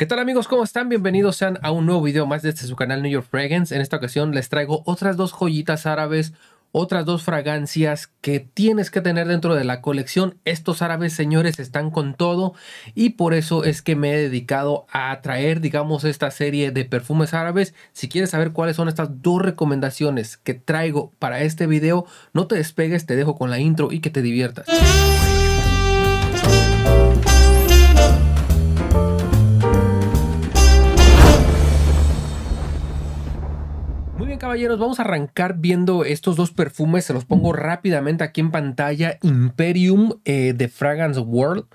¿Qué tal amigos? ¿Cómo están? Bienvenidos sean a un nuevo video más desde este, su canal New York Fragrance. En esta ocasión les traigo otras dos joyitas árabes, otras dos fragancias que tienes que tener dentro de la colección. Estos árabes señores están con todo y por eso es que me he dedicado a traer digamos esta serie de perfumes árabes. Si quieres saber cuáles son estas dos recomendaciones que traigo para este video, no te despegues, te dejo con la intro y que te diviertas. caballeros, vamos a arrancar viendo estos dos perfumes. Se los pongo rápidamente aquí en pantalla. Imperium eh, de Fragrance World.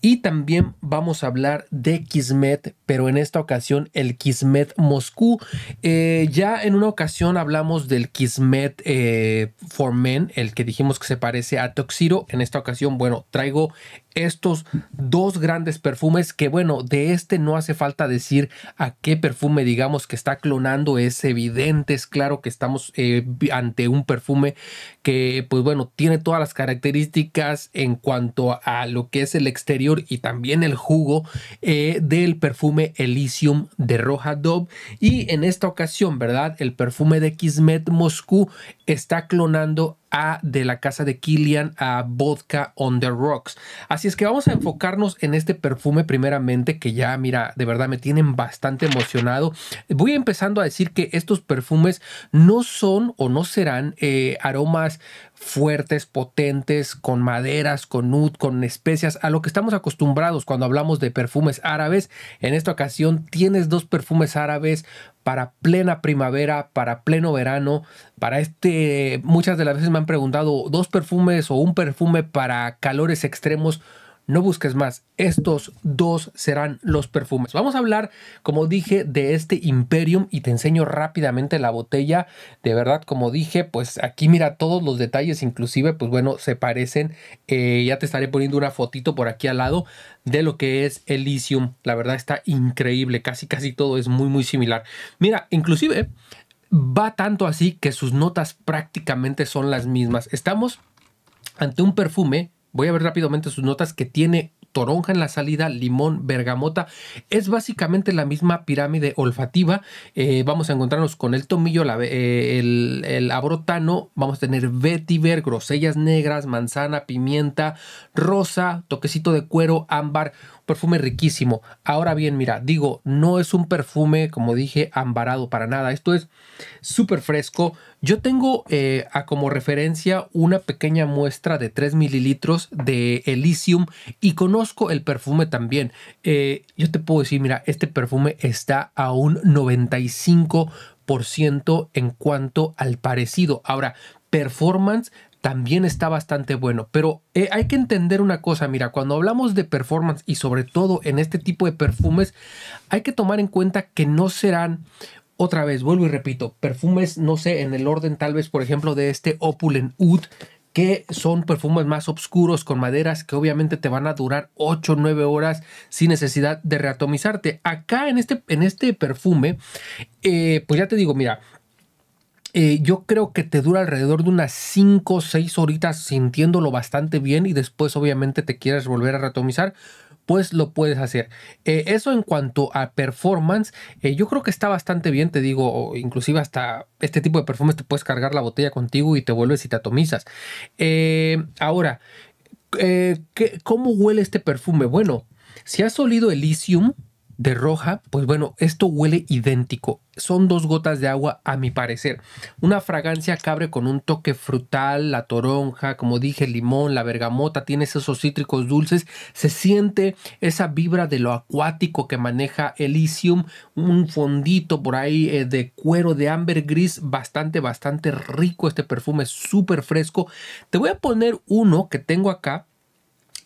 Y también vamos a hablar de Kismet, pero en esta ocasión el Kismet Moscú. Eh, ya en una ocasión hablamos del Kismet eh, for Men, el que dijimos que se parece a Toxiro. En esta ocasión, bueno, traigo estos dos grandes perfumes que, bueno, de este no hace falta decir a qué perfume digamos que está clonando. Es evidente, claro que estamos eh, ante un perfume que, pues bueno, tiene todas las características en cuanto a lo que es el exterior y también el jugo eh, del perfume Elysium de Roja Dove. Y en esta ocasión, ¿verdad? El perfume de Kismet Moscú está clonando a de la casa de Killian a Vodka on the Rocks. Así es que vamos a enfocarnos en este perfume primeramente que ya, mira, de verdad me tienen bastante emocionado. Voy empezando a decir que estos perfumes no son o no serán eh, aromas fuertes, potentes, con maderas, con nut, con especias, a lo que estamos acostumbrados cuando hablamos de perfumes árabes. En esta ocasión tienes dos perfumes árabes para plena primavera, para pleno verano, para este, muchas de las veces me han preguntado dos perfumes o un perfume para calores extremos no busques más. Estos dos serán los perfumes. Vamos a hablar, como dije, de este Imperium y te enseño rápidamente la botella. De verdad, como dije, pues aquí mira todos los detalles, inclusive, pues bueno, se parecen. Eh, ya te estaré poniendo una fotito por aquí al lado de lo que es Elysium. La verdad está increíble, casi casi todo es muy muy similar. Mira, inclusive va tanto así que sus notas prácticamente son las mismas. Estamos ante un perfume Voy a ver rápidamente sus notas que tiene toronja en la salida, limón, bergamota. Es básicamente la misma pirámide olfativa. Eh, vamos a encontrarnos con el tomillo, eh, el, abrotano, vamos a tener vetiver, grosellas negras, manzana, pimienta, rosa, toquecito de cuero, ámbar. Perfume riquísimo. Ahora bien, mira, digo, no es un perfume, como dije, ambarado para nada. Esto es súper fresco yo tengo eh, a como referencia una pequeña muestra de 3 mililitros de Elysium y conozco el perfume también. Eh, yo te puedo decir, mira, este perfume está a un 95% en cuanto al parecido. Ahora, performance también está bastante bueno. Pero eh, hay que entender una cosa, mira, cuando hablamos de performance y sobre todo en este tipo de perfumes, hay que tomar en cuenta que no serán otra vez, vuelvo y repito, perfumes, no sé, en el orden tal vez, por ejemplo, de este Opulent Oud, que son perfumes más oscuros con maderas que obviamente te van a durar 8 o 9 horas sin necesidad de reatomizarte. Acá en este, en este perfume, eh, pues ya te digo, mira, eh, yo creo que te dura alrededor de unas 5 o 6 horitas sintiéndolo bastante bien y después obviamente te quieres volver a reatomizar pues lo puedes hacer. Eh, eso en cuanto a performance, eh, yo creo que está bastante bien, te digo, inclusive hasta este tipo de perfumes te puedes cargar la botella contigo y te vuelves y te atomizas. Eh, ahora, ¿qué, ¿cómo huele este perfume? Bueno, si has olido Elysium, de roja, pues bueno, esto huele idéntico. Son dos gotas de agua a mi parecer. Una fragancia cabre con un toque frutal, la toronja, como dije, limón, la bergamota, tiene esos cítricos dulces. Se siente esa vibra de lo acuático que maneja Elysium, un fondito por ahí eh, de cuero de gris, bastante, bastante rico este perfume, es súper fresco. Te voy a poner uno que tengo acá.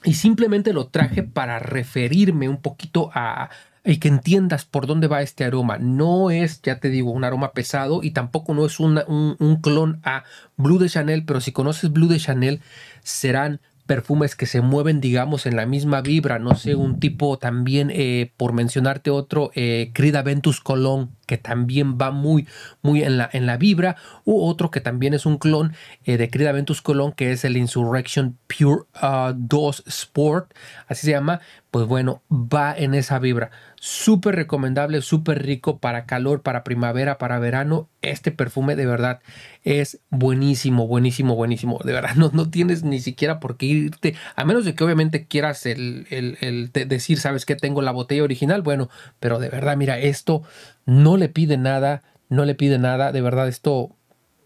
Y simplemente lo traje para referirme un poquito a, y que entiendas por dónde va este aroma. No es, ya te digo, un aroma pesado y tampoco no es un, un clon a Blue de Chanel, pero si conoces Blue de Chanel, serán perfumes que se mueven, digamos, en la misma vibra. No sé, un tipo también, eh, por mencionarte otro, eh, Crida Ventus Colón, que también va muy, muy en la, en la vibra, u otro que también es un clon eh, de Creed Aventus Colón, que es el Insurrection Pure 2 ah, Sport, así se llama, pues bueno, va en esa vibra. Súper recomendable, súper rico para calor, para primavera, para verano. Este perfume de verdad es buenísimo, buenísimo, buenísimo. De verdad, no, no tienes ni siquiera por qué irte, a menos de que obviamente quieras el, el decir, sabes que tengo la botella original. Bueno, pero de verdad, mira, esto no le pide nada, no le pide nada, de verdad esto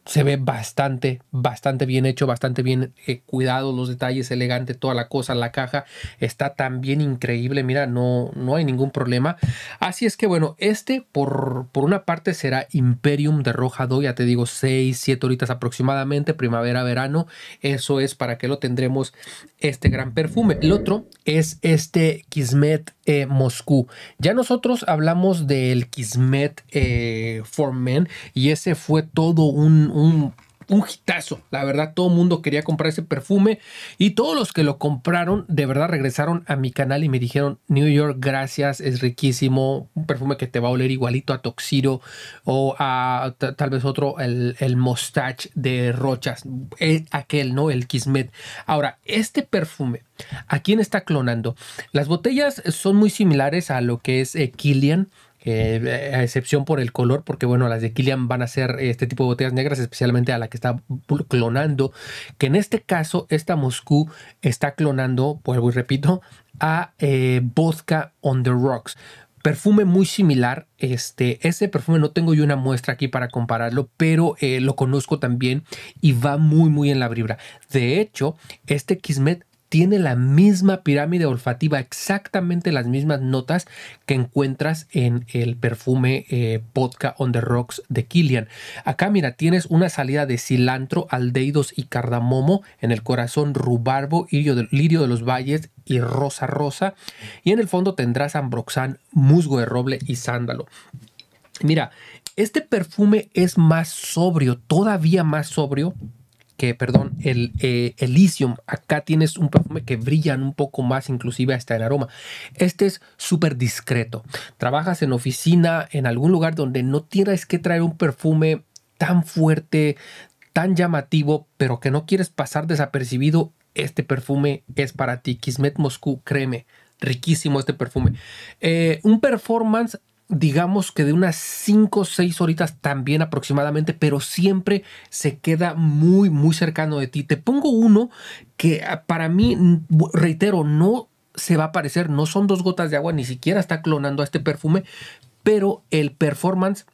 se ve bastante, bastante bien hecho, bastante bien eh, cuidado, los detalles, elegante, toda la cosa, la caja está también increíble, mira, no, no hay ningún problema. Así es que bueno, este por, por una parte será Imperium de Roja ya te digo, 6, 7 horitas aproximadamente, primavera, verano, eso es para que lo tendremos este gran perfume. El otro es este Kismet eh, Moscú. Ya nosotros hablamos del Kismet eh, for Men y ese fue todo un un, un hitazo. La verdad, todo el mundo quería comprar ese perfume y todos los que lo compraron, de verdad, regresaron a mi canal y me dijeron, New York, gracias, es riquísimo, un perfume que te va a oler igualito a Toxiro o a tal vez otro, el, el de Rochas, e, aquel, ¿no? El Kismet. Ahora, este perfume, ¿a quién está clonando? Las botellas son muy similares a lo que es eh, Killian eh, a excepción por el color, porque bueno, las de Kilian van a ser este tipo de botellas negras, especialmente a la que está clonando, que en este caso esta Moscú está clonando, vuelvo y repito, a eh, Vodka on the Rocks. Perfume muy similar, este, ese perfume no tengo yo una muestra aquí para compararlo, pero eh, lo conozco también y va muy muy en la vibra. De hecho, este Kismet tiene la misma pirámide olfativa, exactamente las mismas notas que encuentras en el perfume eh, Vodka on the Rocks de Killian. Acá, mira, tienes una salida de cilantro, aldeidos y cardamomo, en el corazón rubarbo, lirio de, lirio de los valles y rosa rosa, y en el fondo tendrás ambroxán, musgo de roble y sándalo. Mira, este perfume es más sobrio, todavía más sobrio, que, perdón, eh, el Elysium. Acá tienes un perfume que brilla un poco más, inclusive hasta en aroma. Este es súper discreto. Trabajas en oficina, en algún lugar donde no tienes que traer un perfume tan fuerte, tan llamativo, pero que no quieres pasar desapercibido. Este perfume es para ti. Kismet Moscú, créeme. Riquísimo este perfume. Eh, un performance digamos que de unas 5 o 6 horitas también aproximadamente, pero siempre se queda muy, muy cercano de ti. Te pongo uno que ah, para mí, reitero, no se va a parecer, no son dos gotas de agua, ni siquiera está clonando a este perfume, pero el performance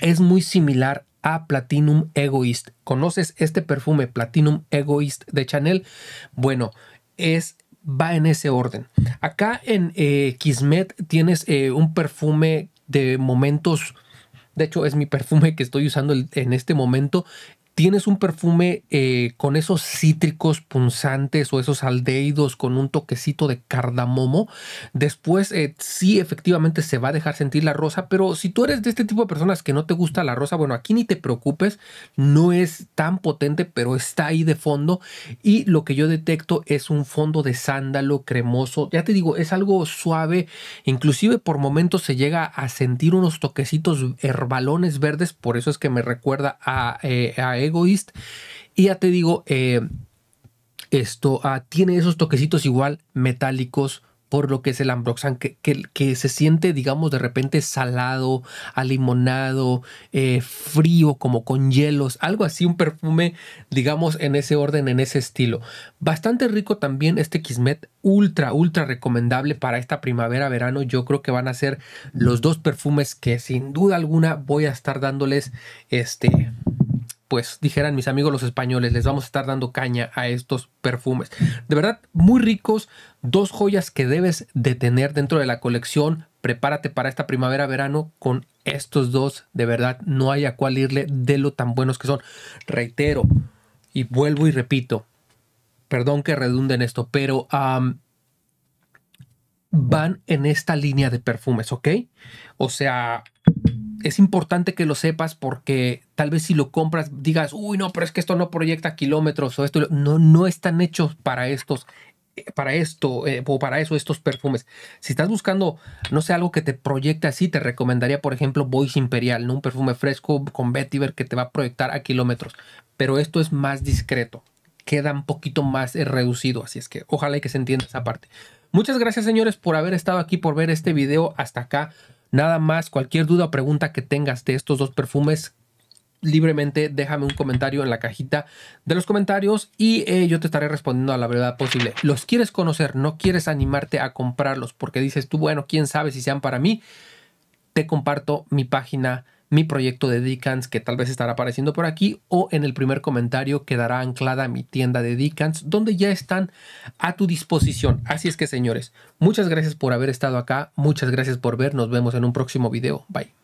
es muy similar a Platinum Egoist. ¿Conoces este perfume Platinum Egoist de Chanel? Bueno, es va en ese orden. Acá en eh, Kismet tienes eh, un perfume de momentos. De hecho, es mi perfume que estoy usando en este momento tienes un perfume eh, con esos cítricos punzantes o esos aldeídos con un toquecito de cardamomo, después eh, sí efectivamente se va a dejar sentir la rosa, pero si tú eres de este tipo de personas que no te gusta la rosa, bueno, aquí ni te preocupes, no es tan potente, pero está ahí de fondo y lo que yo detecto es un fondo de sándalo cremoso, ya te digo, es algo suave, inclusive por momentos se llega a sentir unos toquecitos eh, herbalones verdes, por eso es que me recuerda a, él egoísta. Y ya te digo, eh, esto ah, tiene esos toquecitos igual metálicos por lo que es el ambroxan, que, se siente, digamos, de repente salado, alimonado, eh, frío, como con hielos, algo así, un perfume, digamos, en ese orden, en ese estilo. Bastante rico también este Kismet, ultra, ultra recomendable para esta primavera-verano. Yo creo que van a ser los dos perfumes que sin duda alguna voy a estar dándoles este pues dijeran mis amigos los españoles, les vamos a estar dando caña a estos perfumes. De verdad, muy ricos, dos joyas que debes de tener dentro de la colección. Prepárate para esta primavera-verano con estos dos. De verdad, no hay a cuál irle de lo tan buenos que son. Reitero y vuelvo y repito, perdón que redunden esto, pero van en esta línea de perfumes, ¿ok? O sea, es importante que lo sepas porque tal vez si lo compras digas, uy, no, pero es que esto no proyecta kilómetros o esto, no, no están hechos para estos eh, para esto eh, o para eso estos perfumes. Si estás buscando, no sé, algo que te proyecte así, te recomendaría, por ejemplo, Voice Imperial, ¿no? un perfume fresco con vetiver que te va a proyectar a kilómetros. Pero esto es más discreto, queda un poquito más eh, reducido, así es que ojalá que se entienda esa parte. Muchas gracias señores por haber estado aquí, por ver este video hasta acá. Nada más, cualquier duda o pregunta que tengas de estos dos perfumes, libremente déjame un comentario en la cajita de los comentarios y eh, yo te estaré respondiendo a la verdad posible. Los quieres conocer, no quieres animarte a comprarlos porque dices tú, bueno, quién sabe si sean para mí. Te comparto mi página mi proyecto de Dickens que tal vez estará apareciendo por aquí o en el primer comentario quedará anclada mi tienda de Dickens donde ya están a tu disposición. Así es que señores, muchas gracias por haber estado acá, muchas gracias por ver, nos vemos en un próximo video, bye.